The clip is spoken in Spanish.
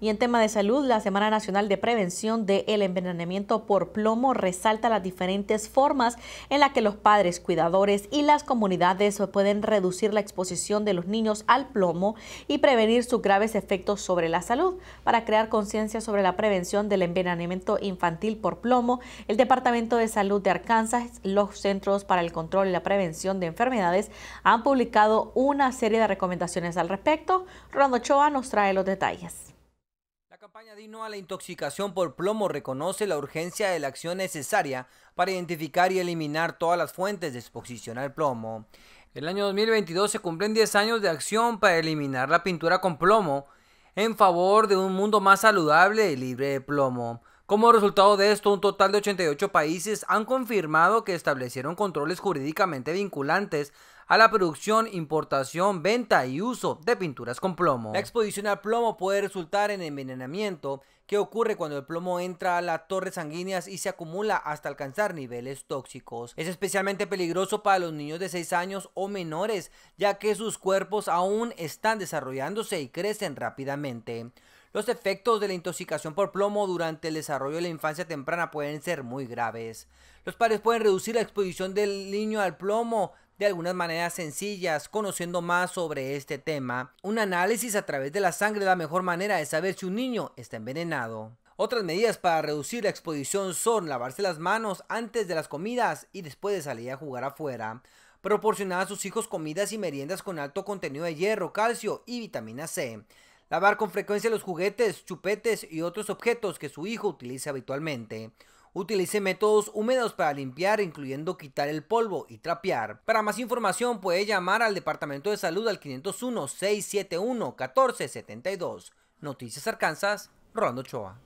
Y en tema de salud, la Semana Nacional de Prevención del Envenenamiento por Plomo resalta las diferentes formas en las que los padres, cuidadores y las comunidades pueden reducir la exposición de los niños al plomo y prevenir sus graves efectos sobre la salud. Para crear conciencia sobre la prevención del envenenamiento infantil por plomo, el Departamento de Salud de Arkansas, los Centros para el Control y la Prevención de Enfermedades han publicado una serie de recomendaciones al respecto. Rondo Choa nos trae los detalles campaña a la intoxicación por plomo reconoce la urgencia de la acción necesaria para identificar y eliminar todas las fuentes de exposición al plomo. El año 2022 se cumplen 10 años de acción para eliminar la pintura con plomo en favor de un mundo más saludable y libre de plomo. Como resultado de esto, un total de 88 países han confirmado que establecieron controles jurídicamente vinculantes a la producción, importación, venta y uso de pinturas con plomo. La exposición al plomo puede resultar en envenenamiento, que ocurre cuando el plomo entra a las torres sanguíneas y se acumula hasta alcanzar niveles tóxicos. Es especialmente peligroso para los niños de 6 años o menores, ya que sus cuerpos aún están desarrollándose y crecen rápidamente. Los efectos de la intoxicación por plomo durante el desarrollo de la infancia temprana pueden ser muy graves. Los padres pueden reducir la exposición del niño al plomo de algunas maneras sencillas, conociendo más sobre este tema. Un análisis a través de la sangre es la mejor manera de saber si un niño está envenenado. Otras medidas para reducir la exposición son lavarse las manos antes de las comidas y después de salir a jugar afuera. Proporcionar a sus hijos comidas y meriendas con alto contenido de hierro, calcio y vitamina C lavar con frecuencia los juguetes, chupetes y otros objetos que su hijo utiliza habitualmente. Utilice métodos húmedos para limpiar, incluyendo quitar el polvo y trapear. Para más información puede llamar al Departamento de Salud al 501-671-1472. Noticias Arkansas, Rolando Choa.